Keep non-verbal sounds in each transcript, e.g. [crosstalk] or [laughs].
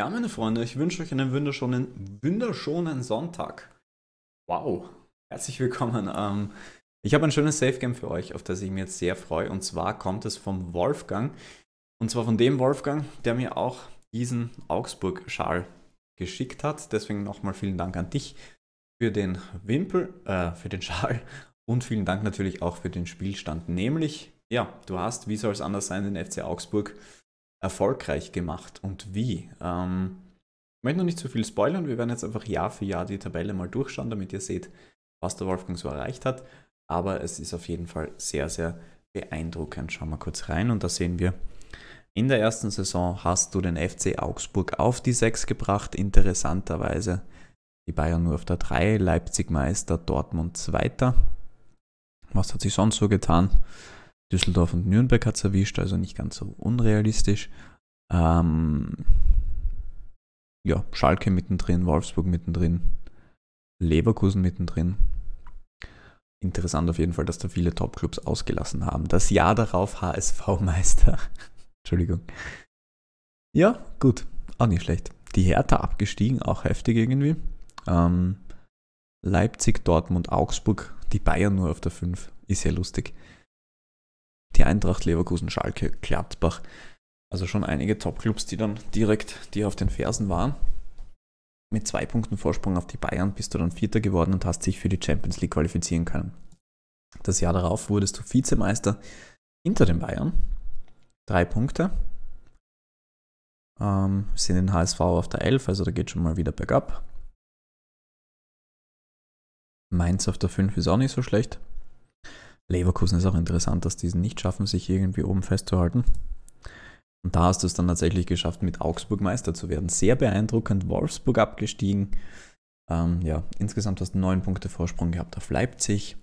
Ja, meine Freunde, ich wünsche euch einen wunderschönen, wunderschönen Sonntag. Wow, herzlich willkommen. Ähm, ich habe ein schönes Safe Game für euch, auf das ich mich jetzt sehr freue. Und zwar kommt es vom Wolfgang. Und zwar von dem Wolfgang, der mir auch diesen Augsburg-Schal geschickt hat. Deswegen nochmal vielen Dank an dich für den Wimpel, äh, für den Schal und vielen Dank natürlich auch für den Spielstand. Nämlich, ja, du hast, wie soll es anders sein, den FC Augsburg erfolgreich gemacht und wie? Ähm, ich möchte noch nicht zu viel spoilern, wir werden jetzt einfach Jahr für Jahr die Tabelle mal durchschauen, damit ihr seht, was der Wolfgang so erreicht hat. Aber es ist auf jeden Fall sehr, sehr beeindruckend. Schauen wir kurz rein und da sehen wir, in der ersten Saison hast du den FC Augsburg auf die 6 gebracht, interessanterweise. Die Bayern nur auf der 3, Leipzig Meister, Dortmund Zweiter. Was hat sich sonst so getan? Düsseldorf und Nürnberg hat es erwischt, also nicht ganz so unrealistisch. Ähm, ja, Schalke mittendrin, Wolfsburg mittendrin, Leverkusen mittendrin. Interessant auf jeden Fall, dass da viele Top-Clubs ausgelassen haben. Das Jahr darauf HSV-Meister. [laughs] Entschuldigung. Ja, gut, auch nicht schlecht. Die Hertha abgestiegen, auch heftig irgendwie. Ähm, Leipzig, Dortmund, Augsburg, die Bayern nur auf der 5. Ist ja lustig die Eintracht Leverkusen, Schalke, Gladbach. Also schon einige Top-Clubs, die dann direkt dir auf den Fersen waren. Mit zwei Punkten Vorsprung auf die Bayern bist du dann Vierter geworden und hast dich für die Champions League qualifizieren können. Das Jahr darauf wurdest du Vizemeister hinter den Bayern. Drei Punkte. Ähm, sind in HSV auf der 11, also da geht schon mal wieder bergab. Mainz auf der 5 ist auch nicht so schlecht. Leverkusen ist auch interessant, dass die es nicht schaffen, sich irgendwie oben festzuhalten. Und da hast du es dann tatsächlich geschafft, mit Augsburg Meister zu werden. Sehr beeindruckend, Wolfsburg abgestiegen. Ähm, ja, insgesamt hast du neun Punkte Vorsprung gehabt auf Leipzig,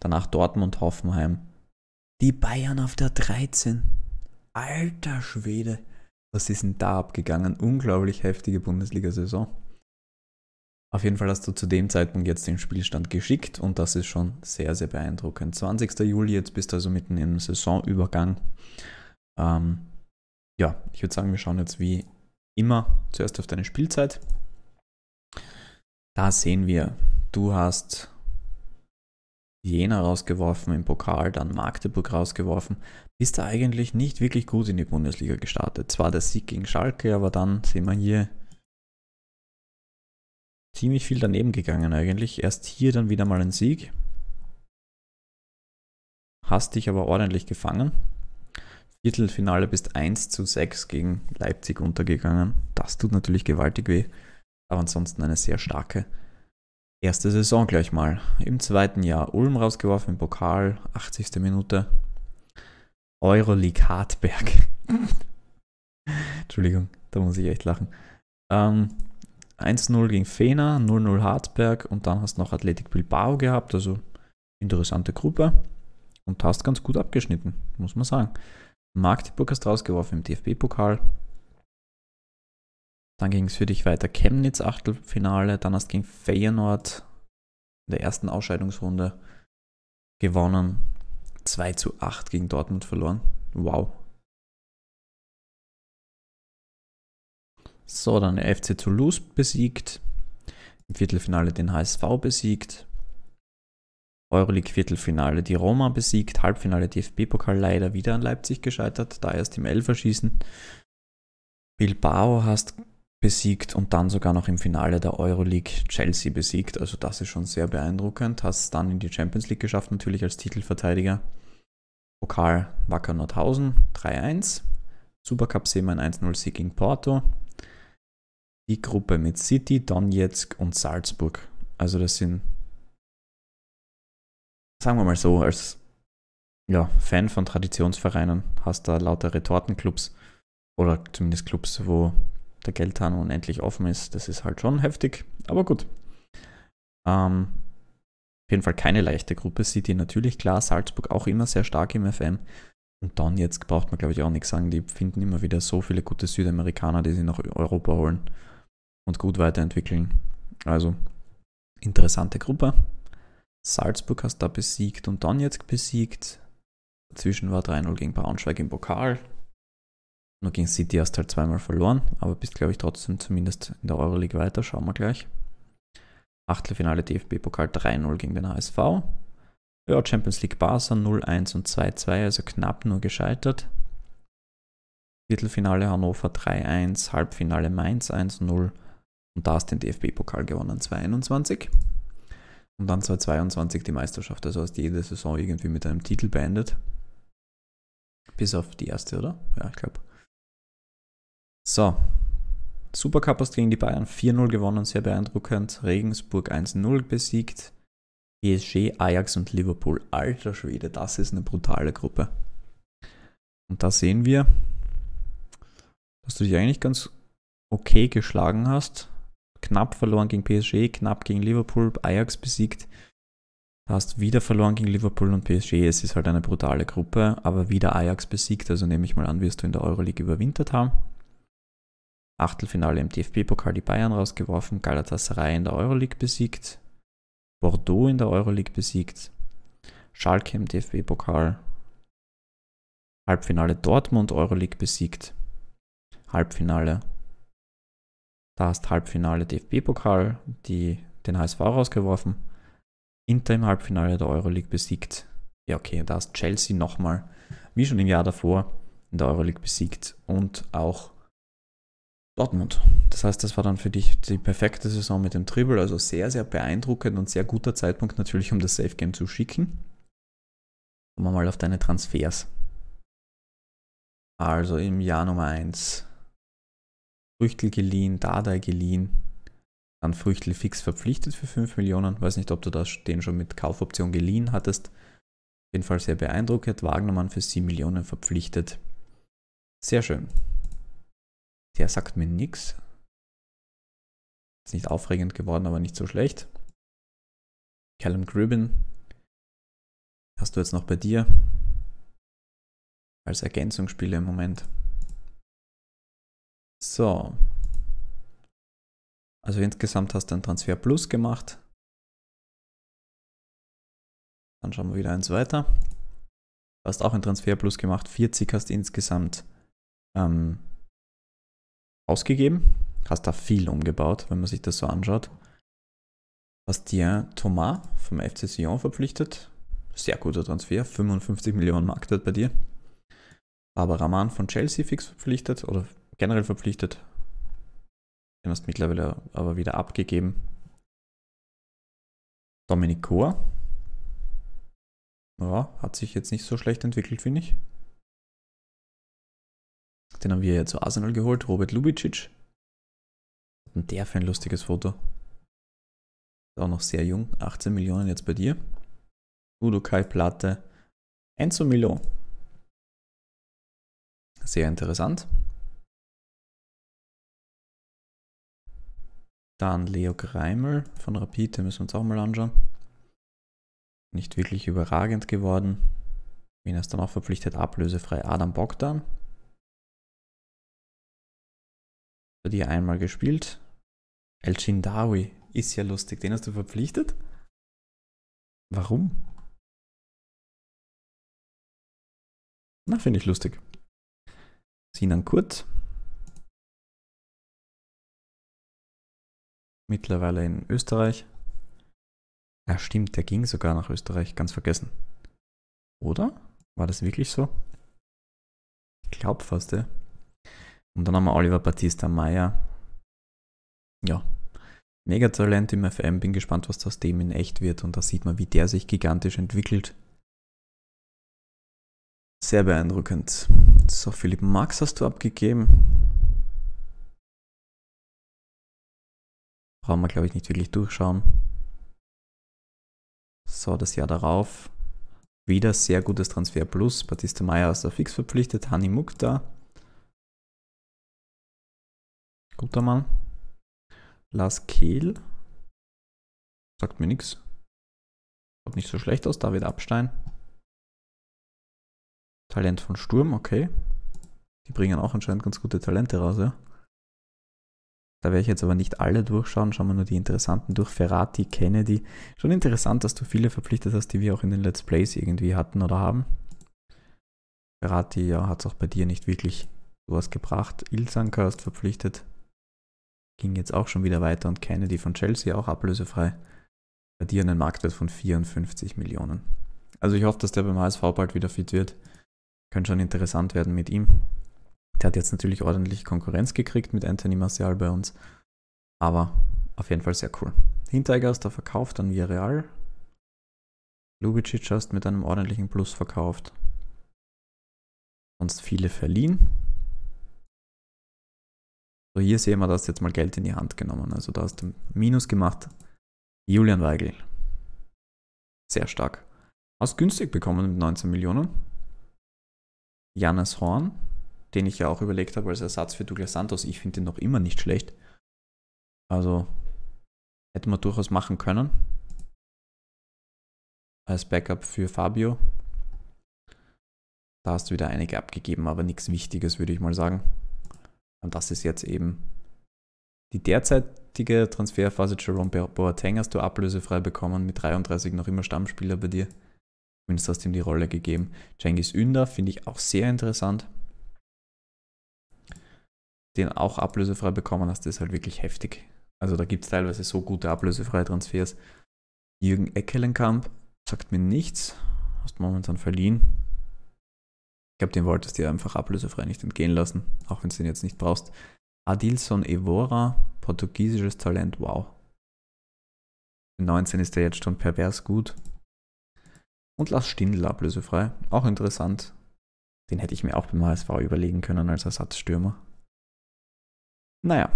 danach Dortmund, Hoffenheim. Die Bayern auf der 13. Alter Schwede, was ist denn da abgegangen? Unglaublich heftige Bundesliga-Saison. Auf jeden Fall hast du zu dem Zeitpunkt jetzt den Spielstand geschickt und das ist schon sehr, sehr beeindruckend. 20. Juli, jetzt bist du also mitten im Saisonübergang. Ähm, ja, ich würde sagen, wir schauen jetzt wie immer zuerst auf deine Spielzeit. Da sehen wir, du hast Jena rausgeworfen im Pokal, dann Magdeburg rausgeworfen. Bist du eigentlich nicht wirklich gut in die Bundesliga gestartet. Zwar der Sieg gegen Schalke, aber dann sehen wir hier ziemlich viel daneben gegangen eigentlich. Erst hier dann wieder mal ein Sieg. Hast dich aber ordentlich gefangen. Viertelfinale bist 1 zu 6 gegen Leipzig untergegangen. Das tut natürlich gewaltig weh. Aber ansonsten eine sehr starke erste Saison gleich mal. Im zweiten Jahr Ulm rausgeworfen im Pokal, 80. Minute. Euroleague Hartberg. [laughs] Entschuldigung, da muss ich echt lachen. Ähm, 1-0 gegen Fener, 0-0 Hartberg und dann hast du noch Athletic Bilbao gehabt, also interessante Gruppe und hast ganz gut abgeschnitten, muss man sagen. Magdeburg hast rausgeworfen im DFB-Pokal. Dann ging es für dich weiter Chemnitz Achtelfinale, dann hast du gegen Feyenoord in der ersten Ausscheidungsrunde gewonnen. 2 zu 8 gegen Dortmund verloren. Wow, So, dann der FC Toulouse besiegt. Im Viertelfinale den HSV besiegt. Euroleague-Viertelfinale die Roma besiegt. Halbfinale DFB-Pokal leider wieder an Leipzig gescheitert. Da erst im Elferschießen. Bilbao hast besiegt und dann sogar noch im Finale der Euroleague Chelsea besiegt. Also das ist schon sehr beeindruckend. Hast es dann in die Champions League geschafft, natürlich als Titelverteidiger. Pokal Wacker Nordhausen 3-1. Supercup Seemann 1-0 Sieg gegen Porto die Gruppe mit City, Donetsk und Salzburg. Also das sind, sagen wir mal so, als ja, Fan von Traditionsvereinen hast du da lauter Retortenclubs oder zumindest Clubs, wo der Geldhahn unendlich offen ist. Das ist halt schon heftig, aber gut. Ähm, auf jeden Fall keine leichte Gruppe. City natürlich klar, Salzburg auch immer sehr stark im FM. Und dann jetzt braucht man, glaube ich, auch nichts sagen. Die finden immer wieder so viele gute Südamerikaner, die sie nach Europa holen und gut weiterentwickeln. Also interessante Gruppe. Salzburg hast da besiegt und Donetsk besiegt. Dazwischen war 3-0 gegen Braunschweig im Pokal. Nur gegen City hast du halt zweimal verloren, aber bist, glaube ich, trotzdem zumindest in der Euroleague weiter. Schauen wir gleich. Achtelfinale DFB-Pokal 3-0 gegen den HSV. Ja, Champions League Barca 0-1 und 2-2, also knapp nur gescheitert. Viertelfinale Hannover 3-1, Halbfinale Mainz 1-0 und da ist den DFB-Pokal gewonnen, 22. Und dann 2022 die Meisterschaft. Also hast du jede Saison irgendwie mit einem Titel beendet. Bis auf die erste, oder? Ja, ich glaube. So. Supercup hast gegen die Bayern 4-0 gewonnen, sehr beeindruckend. Regensburg 1-0 besiegt. PSG, Ajax und Liverpool. Alter Schwede, das ist eine brutale Gruppe. Und da sehen wir, dass du dich eigentlich ganz okay geschlagen hast knapp verloren gegen PSG, knapp gegen Liverpool, Ajax besiegt. Hast wieder verloren gegen Liverpool und PSG. Es ist halt eine brutale Gruppe, aber wieder Ajax besiegt. Also nehme ich mal an, wirst du in der Euroleague überwintert haben. Achtelfinale im DFB-Pokal die Bayern rausgeworfen, Galatasaray in der Euroleague besiegt, Bordeaux in der Euroleague besiegt, Schalke im DFB-Pokal, Halbfinale Dortmund Euroleague besiegt, Halbfinale da ist Halbfinale DFB-Pokal, die den HSV rausgeworfen. Inter im Halbfinale der Euroleague besiegt. Ja, okay, da ist Chelsea nochmal, wie schon im Jahr davor, in der Euroleague besiegt und auch Dortmund. Das heißt, das war dann für dich die perfekte Saison mit dem Triple, also sehr, sehr beeindruckend und sehr guter Zeitpunkt natürlich, um das Safe Game zu schicken. Kommen wir mal auf deine Transfers. Also im Jahr Nummer 1 Früchtel geliehen, Dada geliehen, dann Früchtel fix verpflichtet für 5 Millionen. Weiß nicht, ob du das, den schon mit Kaufoption geliehen hattest. Auf jeden Fall sehr beeindruckend. Wagnermann für 7 Millionen verpflichtet. Sehr schön. Der sagt mir nichts. Ist nicht aufregend geworden, aber nicht so schlecht. Callum Gribben. Hast du jetzt noch bei dir? Als Ergänzungsspieler im Moment. So. Also insgesamt hast du einen Transfer Plus gemacht. Dann schauen wir wieder eins weiter. Du hast auch einen Transfer Plus gemacht. 40 hast du insgesamt ähm, ausgegeben. Hast da viel umgebaut, wenn man sich das so anschaut. Hast dir Thomas vom FC Sion verpflichtet. Sehr guter Transfer. 55 Millionen Marktwert bei dir. Aber Raman von Chelsea fix verpflichtet oder generell verpflichtet. Den hast du mittlerweile aber wieder abgegeben. Dominik Kohr. Ja, hat sich jetzt nicht so schlecht entwickelt, finde ich. Den haben wir ja zu Arsenal geholt, Robert Lubicic. Was Und der für ein lustiges Foto. Ist auch noch sehr jung, 18 Millionen jetzt bei dir. Udokai Platte, Enzo Milo. Sehr interessant. Dann Leo Greimel von Rapid, den müssen wir uns auch mal anschauen. Nicht wirklich überragend geworden. Wen ist dann auch verpflichtet? Ablösefrei Adam Bogdan. Für die einmal gespielt. El Chindawi ist ja lustig. Den hast du verpflichtet? Warum? Na, finde ich lustig. Sinan Kurt, mittlerweile in Österreich. Ja, stimmt, der ging sogar nach Österreich, ganz vergessen. Oder? War das wirklich so? Ich glaube fast, ja. Und dann haben wir Oliver Batista Meyer. Ja. Mega Talent im FM, bin gespannt, was aus dem in echt wird. Und da sieht man, wie der sich gigantisch entwickelt. Sehr beeindruckend. So, Philipp Max hast du abgegeben. Brauchen wir, glaube ich, nicht wirklich durchschauen. So, das Jahr darauf. Wieder sehr gutes Transfer plus. Batista Meyer ist da fix verpflichtet. Hani Mukta. Guter Mann. Lars Kehl. Sagt mir nichts. Schaut nicht so schlecht aus. David Abstein. Talent von Sturm, okay. Die bringen auch anscheinend ganz gute Talente raus, ja. Da werde ich jetzt aber nicht alle durchschauen, schauen wir nur die interessanten durch. Ferrati, Kennedy. Schon interessant, dass du viele verpflichtet hast, die wir auch in den Let's Plays irgendwie hatten oder haben. Ferrati ja, hat es auch bei dir nicht wirklich sowas gebracht. Ilzanka hast verpflichtet. Ging jetzt auch schon wieder weiter und Kennedy von Chelsea auch ablösefrei. Bei dir einen Marktwert von 54 Millionen. Also ich hoffe, dass der beim HSV bald wieder fit wird. Könnte schon interessant werden mit ihm. Der hat jetzt natürlich ordentlich Konkurrenz gekriegt mit Anthony Martial bei uns. Aber auf jeden Fall sehr cool. Hinteregger ist da verkauft an Villarreal. Lubicic hast mit einem ordentlichen Plus verkauft. Sonst viele verliehen. So, hier sehen wir, da hast jetzt mal Geld in die Hand genommen. Also da hast du Minus gemacht. Julian Weigel. Sehr stark. Hast günstig bekommen mit 19 Millionen. Janis Horn den ich ja auch überlegt habe als Ersatz für Douglas Santos. Ich finde den noch immer nicht schlecht. Also hätte man durchaus machen können. Als Backup für Fabio. Da hast du wieder einige abgegeben, aber nichts Wichtiges, würde ich mal sagen. Und das ist jetzt eben die derzeitige Transferphase. Jerome Boateng hast du ablösefrei bekommen, mit 33 noch immer Stammspieler bei dir. Zumindest hast du ihm die Rolle gegeben. Cengiz Ünder finde ich auch sehr interessant den auch ablösefrei bekommen hast, ist halt wirklich heftig. Also da gibt es teilweise so gute ablösefreie Transfers. Jürgen Eckelenkamp sagt mir nichts, hast momentan verliehen. Ich glaube, den wolltest du dir einfach ablösefrei nicht entgehen lassen, auch wenn du den jetzt nicht brauchst. Adilson Evora, portugiesisches Talent, wow. 19 ist der jetzt schon pervers gut. Und Lars Stindl ablösefrei, auch interessant. Den hätte ich mir auch beim HSV überlegen können als Ersatzstürmer. Naja,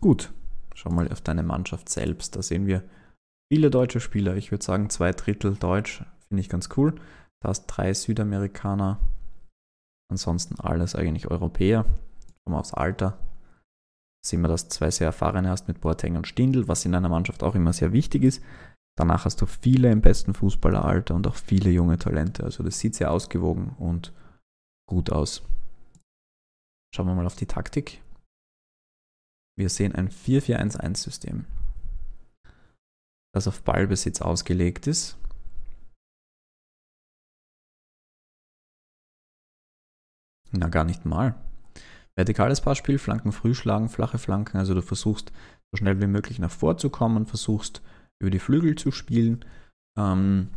gut. Schau mal auf deine Mannschaft selbst. Da sehen wir viele deutsche Spieler. Ich würde sagen, zwei Drittel Deutsch. Finde ich ganz cool. Da hast drei Südamerikaner. Ansonsten alles eigentlich Europäer. Schauen wir aufs Alter. Sehen wir, dass du zwei sehr erfahrene hast mit Boateng und Stindl, was in einer Mannschaft auch immer sehr wichtig ist. Danach hast du viele im besten Fußballeralter und auch viele junge Talente. Also das sieht sehr ausgewogen und gut aus. Schauen wir mal auf die Taktik. Wir sehen ein 4-4-1-1-System, das auf Ballbesitz ausgelegt ist. Na, gar nicht mal. Vertikales Passspiel, Flanken früh schlagen, flache Flanken, also du versuchst so schnell wie möglich nach vorzukommen, und versuchst über die Flügel zu spielen, ähm,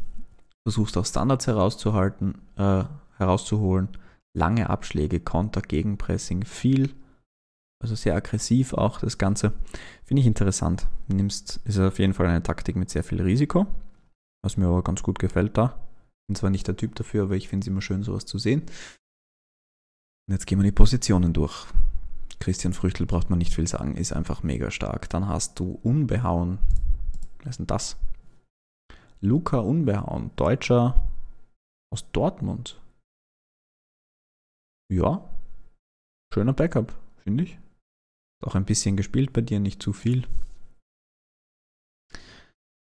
versuchst auch Standards herauszuhalten, äh, herauszuholen, lange Abschläge, Konter, Gegenpressing, viel also sehr aggressiv auch das Ganze. Finde ich interessant. Nimmst, ist auf jeden Fall eine Taktik mit sehr viel Risiko, was mir aber ganz gut gefällt da. Bin zwar nicht der Typ dafür, aber ich finde es immer schön, sowas zu sehen. Und jetzt gehen wir die Positionen durch. Christian Früchtel braucht man nicht viel sagen, ist einfach mega stark. Dann hast du Unbehauen. Was ist denn das? Luca Unbehauen, Deutscher aus Dortmund. Ja, schöner Backup, finde ich. Auch ein bisschen gespielt bei dir, nicht zu viel.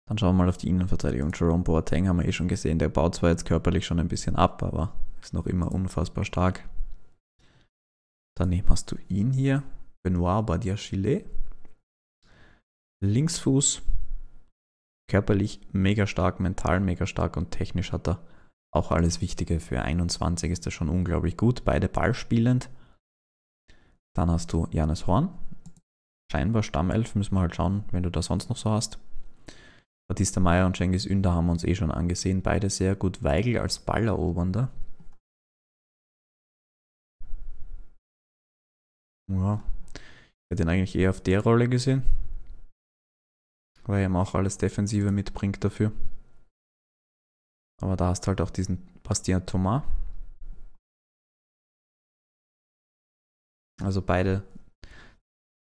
Dann schauen wir mal auf die Innenverteidigung. Jerome Boateng haben wir eh schon gesehen. Der baut zwar jetzt körperlich schon ein bisschen ab, aber ist noch immer unfassbar stark. Daneben hast du ihn hier. Benoit Badiachile. Linksfuß. Körperlich mega stark, mental mega stark und technisch hat er auch alles Wichtige. Für 21 ist er schon unglaublich gut. Beide ballspielend. Dann hast du Janis Horn. Scheinbar Stammelf, müssen wir halt schauen, wenn du da sonst noch so hast. Batista Meyer und Cengiz Ünder haben wir uns eh schon angesehen. Beide sehr gut. Weigel als Ballerobernder. Ja. Ich hätte ihn eigentlich eher auf der Rolle gesehen. Weil er eben auch alles Defensive mitbringt dafür. Aber da hast du halt auch diesen Bastian Thomas. Also beide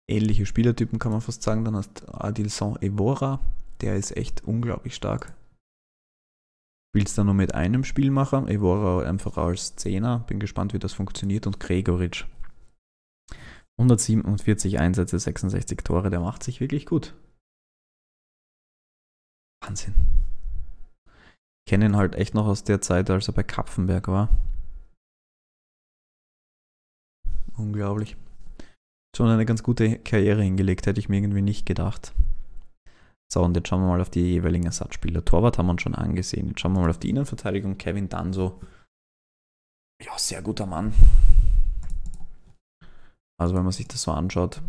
ähnliche Spielertypen kann man fast sagen. Dann hast Adilson Evora, der ist echt unglaublich stark. Spielst dann nur mit einem Spielmacher, Evora einfach als Zehner. Bin gespannt, wie das funktioniert. Und Gregoric. 147 Einsätze, 66 Tore, der macht sich wirklich gut. Wahnsinn. Ich kenne ihn halt echt noch aus der Zeit, als er bei Kapfenberg war. Unglaublich. Schon eine ganz gute Karriere hingelegt, hätte ich mir irgendwie nicht gedacht. So, und jetzt schauen wir mal auf die jeweiligen Ersatzspieler. Torwart haben wir uns schon angesehen. Jetzt schauen wir mal auf die Innenverteidigung. Kevin Danso. Ja, sehr guter Mann. Also, wenn man sich das so anschaut,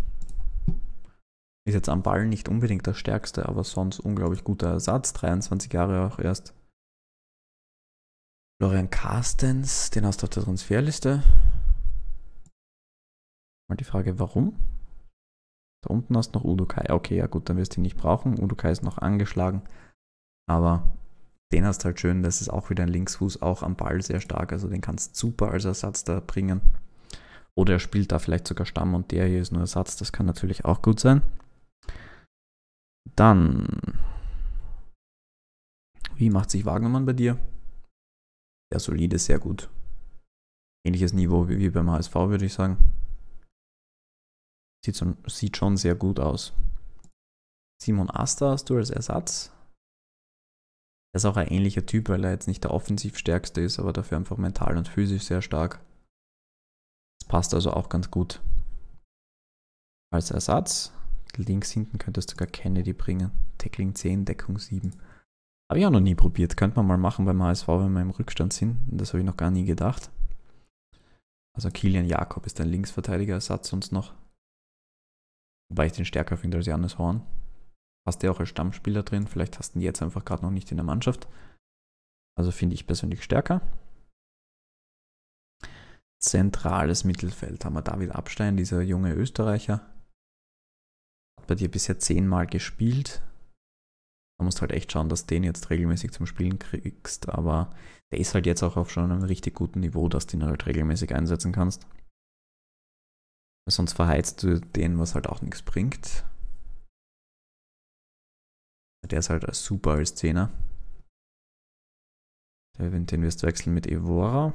ist jetzt am Ball nicht unbedingt der stärkste, aber sonst unglaublich guter Ersatz. 23 Jahre auch erst. Florian Carstens, den hast du auf der Transferliste. Mal die Frage, warum? Da unten hast du noch Udokai. Okay, ja gut, dann wirst du ihn nicht brauchen. Udokai ist noch angeschlagen. Aber den hast du halt schön, das ist auch wieder ein Linksfuß, auch am Ball sehr stark. Also den kannst du super als Ersatz da bringen. Oder er spielt da vielleicht sogar Stamm und der hier ist nur Ersatz. Das kann natürlich auch gut sein. Dann. Wie macht sich Wagnermann bei dir? Sehr solide, sehr gut. Ähnliches Niveau wie beim HSV, würde ich sagen. Sieht, so, sieht schon sehr gut aus. Simon Asta hast du als Ersatz. Er ist auch ein ähnlicher Typ, weil er jetzt nicht der offensiv stärkste ist, aber dafür einfach mental und physisch sehr stark. Das passt also auch ganz gut. Als Ersatz, links hinten könntest du gar Kennedy bringen. Tackling 10, Deckung 7. Habe ich auch noch nie probiert. Könnte man mal machen beim HSV, wenn wir im Rückstand sind. Das habe ich noch gar nie gedacht. Also Kilian Jakob ist ein Linksverteidiger-Ersatz sonst noch. Wobei ich den stärker finde als Janis Horn. Hast du ja auch als Stammspieler drin, vielleicht hast du ihn jetzt einfach gerade noch nicht in der Mannschaft. Also finde ich persönlich stärker. Zentrales Mittelfeld haben wir David Abstein, dieser junge Österreicher. Hat bei dir bisher zehnmal gespielt. Man muss halt echt schauen, dass du den jetzt regelmäßig zum Spielen kriegst, aber der ist halt jetzt auch auf schon einem richtig guten Niveau, dass du ihn halt regelmäßig einsetzen kannst. Sonst verheizt du den, was halt auch nichts bringt. Der ist halt super als Zehner. Den wirst du wechseln mit Evora.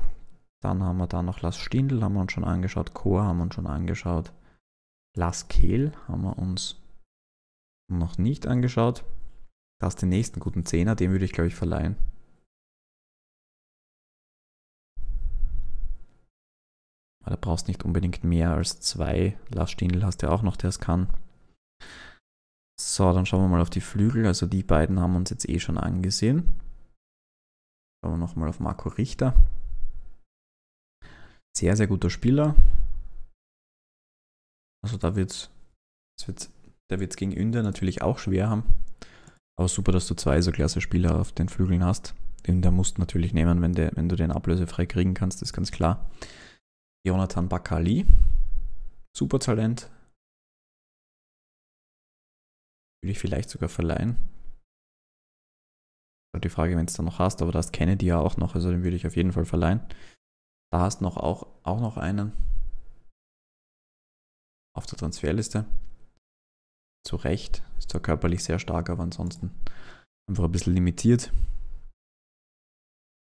Dann haben wir da noch Lass Stindl, haben wir uns schon angeschaut. Chor haben wir uns schon angeschaut. Lass Kehl haben wir uns noch nicht angeschaut. Das hast den nächsten guten Zehner, den würde ich glaube ich verleihen. da brauchst nicht unbedingt mehr als zwei. Lars hast du ja auch noch, der es kann. So, dann schauen wir mal auf die Flügel. Also die beiden haben uns jetzt eh schon angesehen. Schauen wir nochmal auf Marco Richter. Sehr, sehr guter Spieler. Also da wird's, das wird's, da wird's gegen Ünde natürlich auch schwer haben. Aber super, dass du zwei so klasse Spieler auf den Flügeln hast. Ünde musst du natürlich nehmen, wenn, der, wenn du den ablösefrei kriegen kannst, ist ganz klar. Jonathan Bakali, Super Talent. Würde ich vielleicht sogar verleihen. Halt die Frage, wenn es da noch hast, aber da hast Kennedy ja auch noch, also den würde ich auf jeden Fall verleihen. Da hast noch auch, auch noch einen auf der Transferliste. Zu Recht, ist zwar körperlich sehr stark, aber ansonsten einfach ein bisschen limitiert.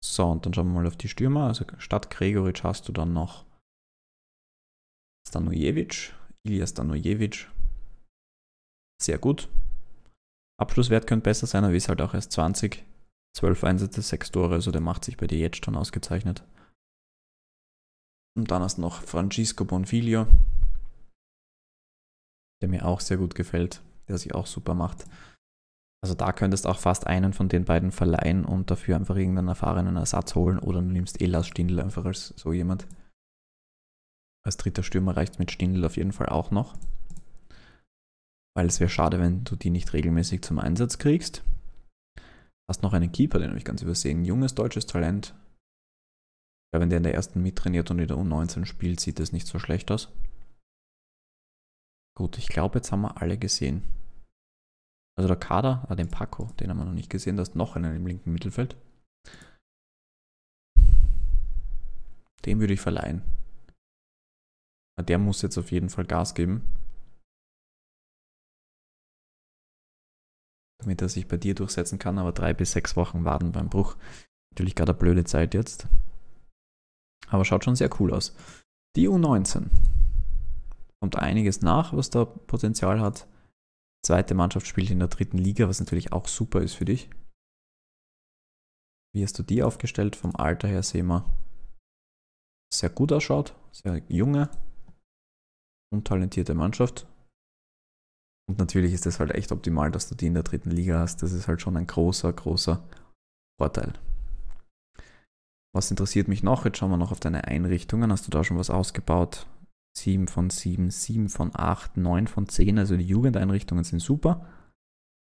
So, und dann schauen wir mal auf die Stürmer. Also statt Gregoritsch hast du dann noch Stanojevic, Ilya Stanojevic. Sehr gut. Abschlusswert könnte besser sein, aber ist halt auch erst 20. 12 Einsätze, 6 Tore, also der macht sich bei dir jetzt schon ausgezeichnet. Und dann hast du noch Francisco Bonfiglio, der mir auch sehr gut gefällt, der sich auch super macht. Also da könntest auch fast einen von den beiden verleihen und dafür einfach irgendeinen erfahrenen Ersatz holen oder du nimmst Elas Stindl einfach als so jemand. Als dritter Stürmer reicht mit Stindl auf jeden Fall auch noch. Weil es wäre schade, wenn du die nicht regelmäßig zum Einsatz kriegst. Hast noch einen Keeper, den habe ich ganz übersehen. Junges deutsches Talent. Ja, wenn der in der ersten mittrainiert und in der U19 spielt, sieht das nicht so schlecht aus. Gut, ich glaube, jetzt haben wir alle gesehen. Also der Kader, ah, den Paco, den haben wir noch nicht gesehen. Da ist noch einer im linken Mittelfeld. Den würde ich verleihen. Der muss jetzt auf jeden Fall Gas geben. Damit er sich bei dir durchsetzen kann, aber drei bis sechs Wochen warten beim Bruch. Natürlich gerade eine blöde Zeit jetzt. Aber schaut schon sehr cool aus. Die U19. Kommt einiges nach, was da Potenzial hat. Zweite Mannschaft spielt in der dritten Liga, was natürlich auch super ist für dich. Wie hast du die aufgestellt? Vom Alter her sehen wir sehr gut ausschaut, sehr junge, untalentierte Mannschaft. Und natürlich ist es halt echt optimal, dass du die in der dritten Liga hast. Das ist halt schon ein großer, großer Vorteil. Was interessiert mich noch? Jetzt schauen wir noch auf deine Einrichtungen. Hast du da schon was ausgebaut? 7 von 7, 7 von 8, 9 von 10. Also die Jugendeinrichtungen sind super.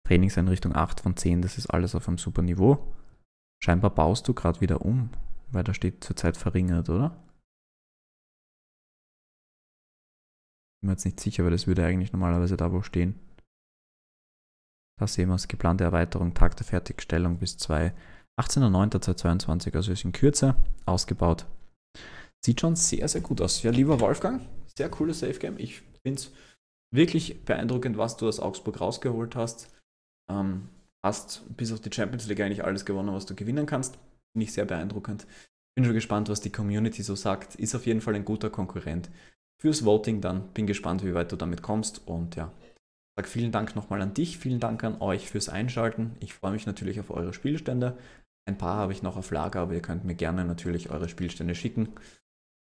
Trainingseinrichtung 8 von 10, das ist alles auf einem super Niveau. Scheinbar baust du gerade wieder um, weil da steht zurzeit verringert, oder? bin mir jetzt nicht sicher, weil das würde eigentlich normalerweise da wo stehen. Da sehen wir es. Geplante Erweiterung, Tag der Fertigstellung bis 18.09.2022, also ist in Kürze ausgebaut. Sieht schon sehr, sehr gut aus. Ja, lieber Wolfgang, sehr cooles Safe Game. Ich finde es wirklich beeindruckend, was du aus Augsburg rausgeholt hast. Ähm, hast bis auf die Champions League eigentlich alles gewonnen, was du gewinnen kannst. Finde ich sehr beeindruckend. Bin schon gespannt, was die Community so sagt. Ist auf jeden Fall ein guter Konkurrent fürs Voting dann. Bin gespannt, wie weit du damit kommst und ja. Sag vielen Dank nochmal an dich, vielen Dank an euch fürs Einschalten. Ich freue mich natürlich auf eure Spielstände. Ein paar habe ich noch auf Lager, aber ihr könnt mir gerne natürlich eure Spielstände schicken.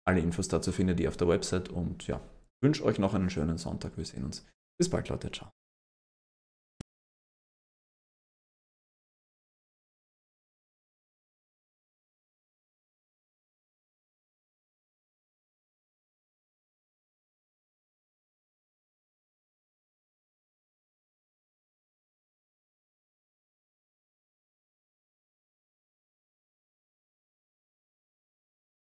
Alle Infos dazu findet ihr auf der Website und ja, wünsche euch noch einen schönen Sonntag. Wir sehen uns. Bis bald, Leute. Ciao.